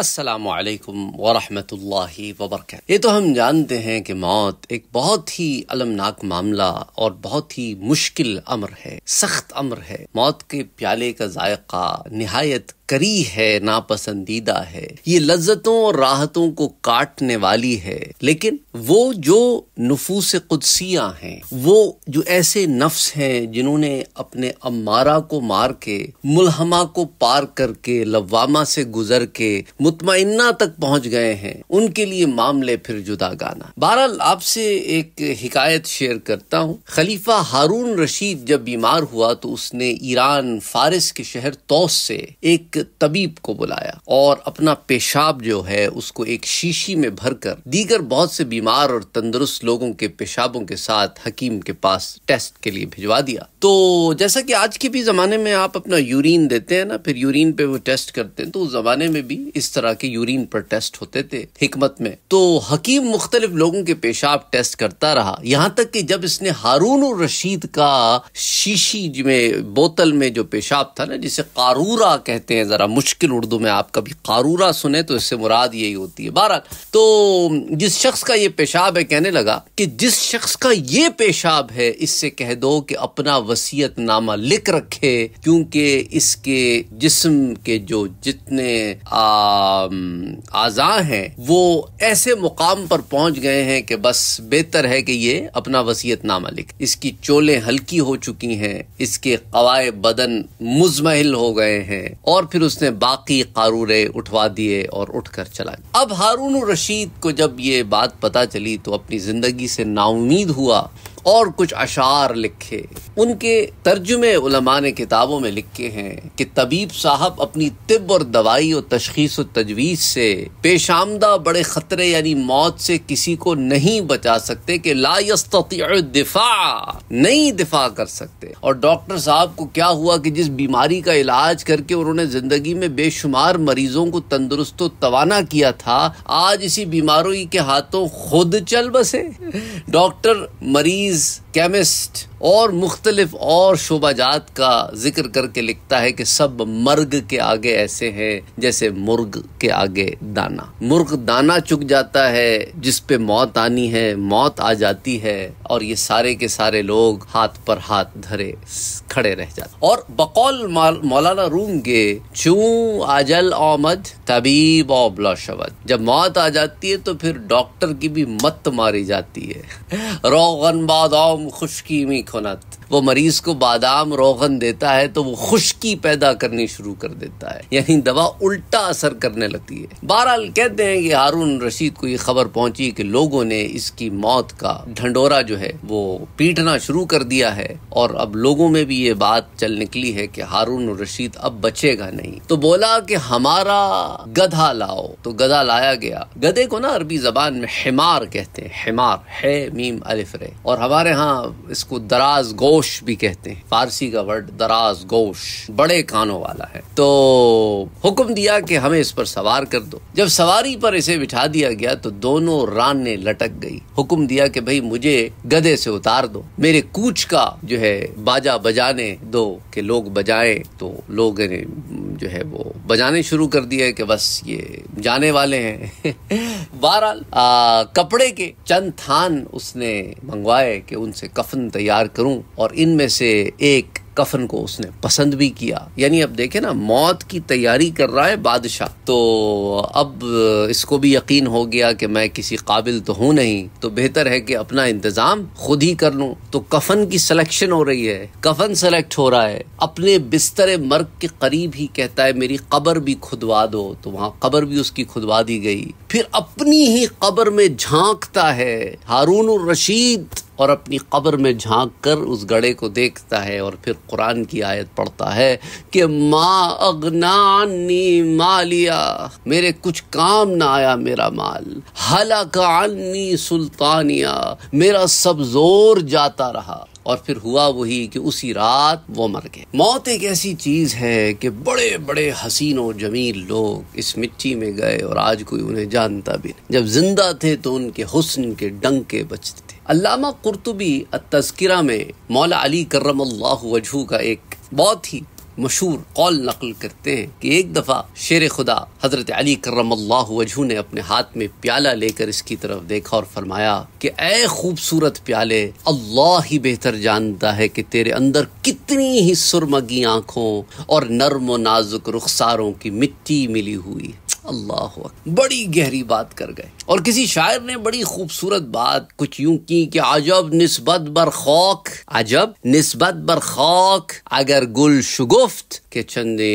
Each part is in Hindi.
असलकम वरहमतुल्लाह वबरक ये तो हम जानते हैं कि मौत एक बहुत ही अलमनाक मामला और बहुत ही मुश्किल अमर है सख्त अमर है मौत के प्याले का जायका नहायत करी है नापसंदीदा है ये लज्जतों और राहतों को काटने वाली है लेकिन वो जो नफूस कुदसियाँ हैं वो जो ऐसे नफ्स हैं जिन्होंने अपने अम्मारा को मार के मुलहमा को पार करके लवामा से गुजर के मुतमना तक पहुंच गए हैं उनके लिए मामले फिर जुदा गाना बहरहाल आपसे एक हिकायत शेयर करता हूँ खलीफा हारून रशीद जब बीमार हुआ तो उसने ईरान फारिस के शहर तोस से एक तबीब को बुलाया और अपना पेशाब जो है उसको एक शीशी में भरकर दीगर बहुत से बीमार और तंदुरुस्त लोगों के पेशाबों के साथ हकीम के पास टेस्ट के लिए भिजवा दिया तो जैसा कि आज के भी जमाने में आप अपना यूरिन देते हैं ना फिर यूरिन पे वो टेस्ट करते हैं तो उस जमाने में भी इस तरह के यूरिन पर टेस्ट होते थे हिकमत में तो हकीम मुख्तलिफ लोगों के पेशाब टेस्ट करता रहा यहाँ तक कि जब इसने हारून और रशीद का शीशी में बोतल में जो पेशाब था ना जिसे कारूरा कहते हैं जरा मुश्किल उर्दू में आप कभी कारूरा सुने तो इससे मुराद यही होती है बहरहाल तो जिस शख्स का ये पेशाब है कहने लगा कि जिस शख्स का ये पेशाब है इससे कह दो कि अपना वसीयत नामा लिख रखे क्योंकि इसके जिस्म के जो जितने आ, आज़ा हैं वो ऐसे मुकाम पर पहुंच गए हैं कि बस बेहतर है कि ये अपना वसीयतनामा लिख इसकी चोलें हल्की हो चुकी हैं इसके कवाए बदन मुजमहल हो गए हैं और फिर उसने बाकी कारूरे उठवा दिए और उठकर चला गया अब हारून रशीद को जब ये बात पता चली तो अपनी जिंदगी से नाउमीद हुआ और कुछ अशार लिखे उनके तर्जुमे उलमा ने किताबों में लिखे हैं कि तबीब साहब अपनी तिब और दवाई और तशखीस और तजवीज़ से पेशामदा बड़े ख़तरे यानी मौत से किसी को नहीं बचा सकते कि दिफा नहीं दिफा कर सकते और डॉक्टर साहब को क्या हुआ कि जिस बीमारी का इलाज करके उन्होंने ज़िंदगी में बेशुमार मरीजों को तंदुरुस्त तवाना किया था आज इसी बीमारी के हाथों खुद चल बसे डॉक्टर मरीज these केमिस्ट और मुख्तलिफ और शोबाजात का जिक्र करके लिखता है कि सब मर्ग के आगे ऐसे हैं जैसे मुर्ग के आगे दाना मुर्ग दाना चुक जाता है जिस पे मौत आनी है मौत आ जाती है और ये सारे के सारे लोग हाथ पर हाथ धरे खड़े रह जाते और बकौल मौलाना रूम के चू आजल आमद तबीब औबला शबद जब मौत आ जाती है तो फिर डॉक्टर की भी मत मारी जाती है रोगन बाद خشکی می کند वो मरीज को बादाम रोगन देता है तो वो खुश्की पैदा करनी शुरू कर देता है यानी दवा उल्टा असर करने लगती है बहरहाल कहते हैं कि हारून रशीद को ये खबर पहुंची कि लोगों ने इसकी मौत का ढंडोरा जो है वो पीटना शुरू कर दिया है और अब लोगों में भी ये बात चल निकली है कि हारून रशीद अब बचेगा नहीं तो बोला कि हमारा गधा लाओ तो गधा लाया गया गधे को ना अरबी जबान में हेमार कहते हैं हेमार है मीम अलिफरे और हमारे यहाँ इसको दराज गोश गोश भी कहते हैं फारसी का वर्ड दराज गोश बड़े कानों वाला है तो हुक्म दिया कि हमें इस पर सवार कर दो जब सवारी पर इसे बिठा दिया गया तो दोनों रान लटक गई हुक्म दिया कि भाई मुझे गधे से उतार दो मेरे कूच का जो है बाजा बजाने दो कि लोग बजाए तो लोग जो है वो बजाने शुरू कर दिए कि बस ये जाने वाले हैं बहरहाल कपड़े के चंद थान उसने मंगवाए कि उनसे कफन तैयार करूं और इनमें से एक कफन को उसने पसंद भी किया यानी अब देखे ना मौत की तैयारी कर रहा है बादशाह तो अब इसको भी यकीन हो गया कि मैं किसी काबिल तो हूं नहीं तो बेहतर है कि अपना इंतजाम खुद ही कर लूँ तो कफन की सिलेक्शन हो रही है कफन सेलेक्ट हो रहा है अपने बिस्तर मर्ग के करीब ही कहता है मेरी कबर भी खुदवा दो तो वहाँ कबर भी उसकी खुदवा दी गई फिर अपनी ही कबर में झांकता है हारून रशीद और अपनी कब्र में झांक कर उस गड़े को देखता है और फिर कुरान की आयत पढ़ता है कि माँ अग्नानी मालिया मेरे कुछ काम ना आया मेरा माल हलाकानी सुल्तानिया मेरा सब जोर जाता रहा और फिर हुआ वही कि उसी रात वो मर गए मौत एक ऐसी चीज़ है कि बड़े बड़े हसीन और जमील लोग इस मिट्टी में गए और आज कोई उन्हें जानता भी नहीं जब जिंदा थे तो उनके हुस्न के डंके बचते थे अल्लामा कुर्तुबी तस्करा में मौला अली करम वजहू का एक बहुत ही मशहूर कौल नकल करते हैं कि एक दफ़ा शेर खुदा हज़रत अली करम वजहू ने अपने हाथ में प्याला लेकर इसकी तरफ देखा और फरमाया कि ए खूबसूरत प्याले अल्लाह ही बेहतर जानता है कि तेरे अंदर कितनी ही सुरमगी आंखों और नर्म नाजुक रुखसारों की मिट्टी मिली हुई अल्लाह बड़ी गहरी बात कर गए और किसी शायर ने बड़ी खूबसूरत बात कुछ यूं की कि अजब नस्बत बर खौक अजब नस्बत बर खौक अगर गुल शुगुफ्त के चंदे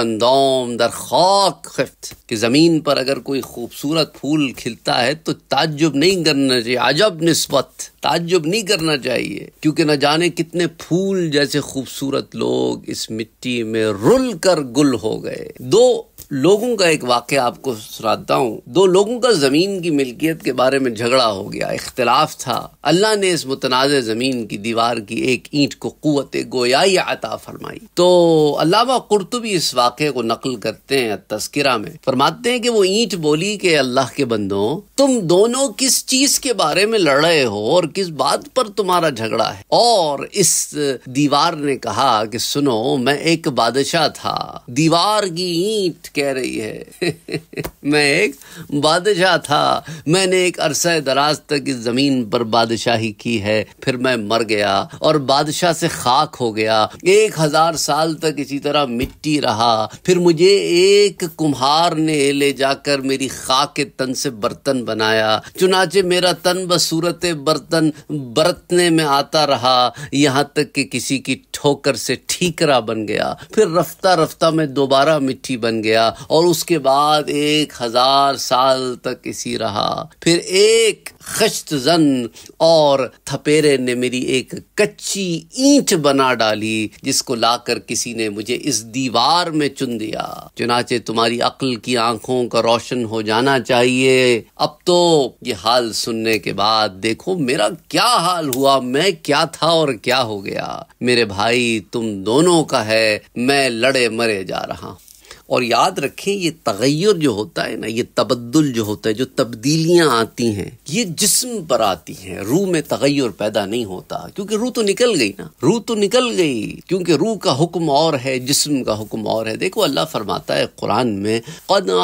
अंदोम दर खौक खिफ्त कि जमीन पर अगर कोई खूबसूरत फूल खिलता है तो ताज्जुब नहीं करना चाहिए अजब नस्बत ताज्जुब नहीं करना चाहिए क्योंकि न जाने कितने फूल जैसे खूबसूरत लोग इस मिट्टी में रुल कर गुल हो गए दो लोगों का एक वाक्य आपको सुनाता हूँ दो लोगों का ज़मीन की मिल्कियत के बारे में झगड़ा हो गया इख्तलाफ था अल्लाह ने इस मुतनाज़ ज़मीन की दीवार की एक ईंट को कुत गोयाई अता फरमाई तो अलावा कुर्तुबी इस वाक्य को नकल करते हैं तस्करा में फरमाते हैं कि वो ईंट बोली के अल्लाह के बंदो तुम दोनों किस चीज़ के बारे में लड़ रहे हो और किस बात पर तुम्हारा झगड़ा है और इस दीवार ने कहा कि सुनो मैं एक बादशाह था दीवार की ईंट के कह रही है मैं एक बादशाह था मैंने एक अरसे दराज तक इस जमीन पर बादशाही की है फिर मैं मर गया और बादशाह से खाक हो गया एक हजार साल तक इसी तरह मिट्टी रहा फिर मुझे एक कुम्हार ने ले जाकर मेरी खाक के तन से बर्तन बनाया चुनाचे मेरा तन बसूरत बर्तन बरतने में आता रहा यहाँ तक कि किसी की ठोकर से ठीकरा बन गया फिर रफ्ता रफ्ता मैं दोबारा मिट्टी बन गया और उसके बाद एक हजार साल तक इसी रहा फिर एक खश्त जन और थपेरे ने मेरी एक कच्ची ईंट बना डाली जिसको लाकर किसी ने मुझे इस दीवार में चुन दिया चुनाचे तुम्हारी अक्ल की आंखों का रोशन हो जाना चाहिए अब तो ये हाल सुनने के बाद देखो मेरा क्या हाल हुआ मैं क्या था और क्या हो गया मेरे भाई तुम दोनों का है मैं लड़े मरे जा रहा हूं और याद रखें ये तगैर जो होता है ना ये तबद्दुल जो होता है जो तब्दीलियाँ आती हैं ये जिस्म पर आती हैं रूह में तगैर पैदा नहीं होता क्योंकि रूह तो निकल गई ना रूह तो निकल गई क्योंकि रूह का हुक्म और है जिस्म का हुक्म और है देखो अल्लाह फरमाता है कुरान में कद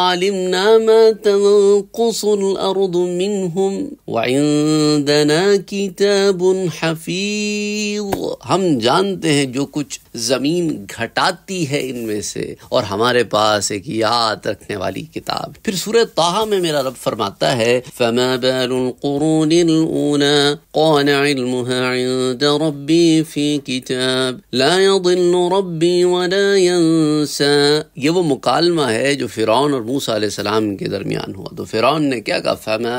हम जानते हैं जो कुछ जमीन घटाती है इनमें से और हमारे पास एक याद रखने वाली किताब फिर सूर्य ताहा में मेरा रब फरमाता है عند ربي في كتاب لا يضل ربي ولا ينسى वो मुकालमा है जो फिरौन और मूसा अलैहिस्सलाम के दरमियान हुआ तो फिरौन ने क्या कहा फमा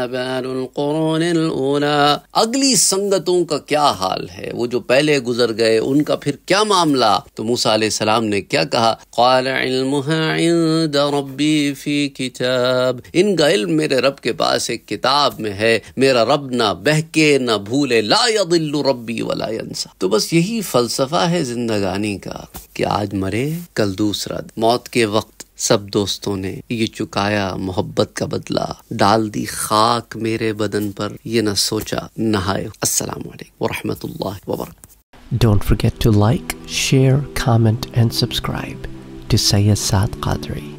अगली संगतों का क्या हाल है वो जो पहले गुजर गए उनका फिर क्या मामला तो मूसा सलाम ने क्या कहा قال علمها عند ربي في كتاب मेरे रब के पास एक किताब में है मेरा रब ना बहके ना भूले ला यदिल्लु रब्बी तो बस यही फलसफा है जिंदगानी का कि आज मरे कल दूसरा मौत के वक्त सब दोस्तों ने ये चुकाया मोहब्बत का बदला डाल दी खाक मेरे बदन पर ये न सोचा नहाय अस्सलाम वालेकुम वरहमतुल्लाह वबरक Don't forget to like, share, comment and subscribe. to a Saad Qadri.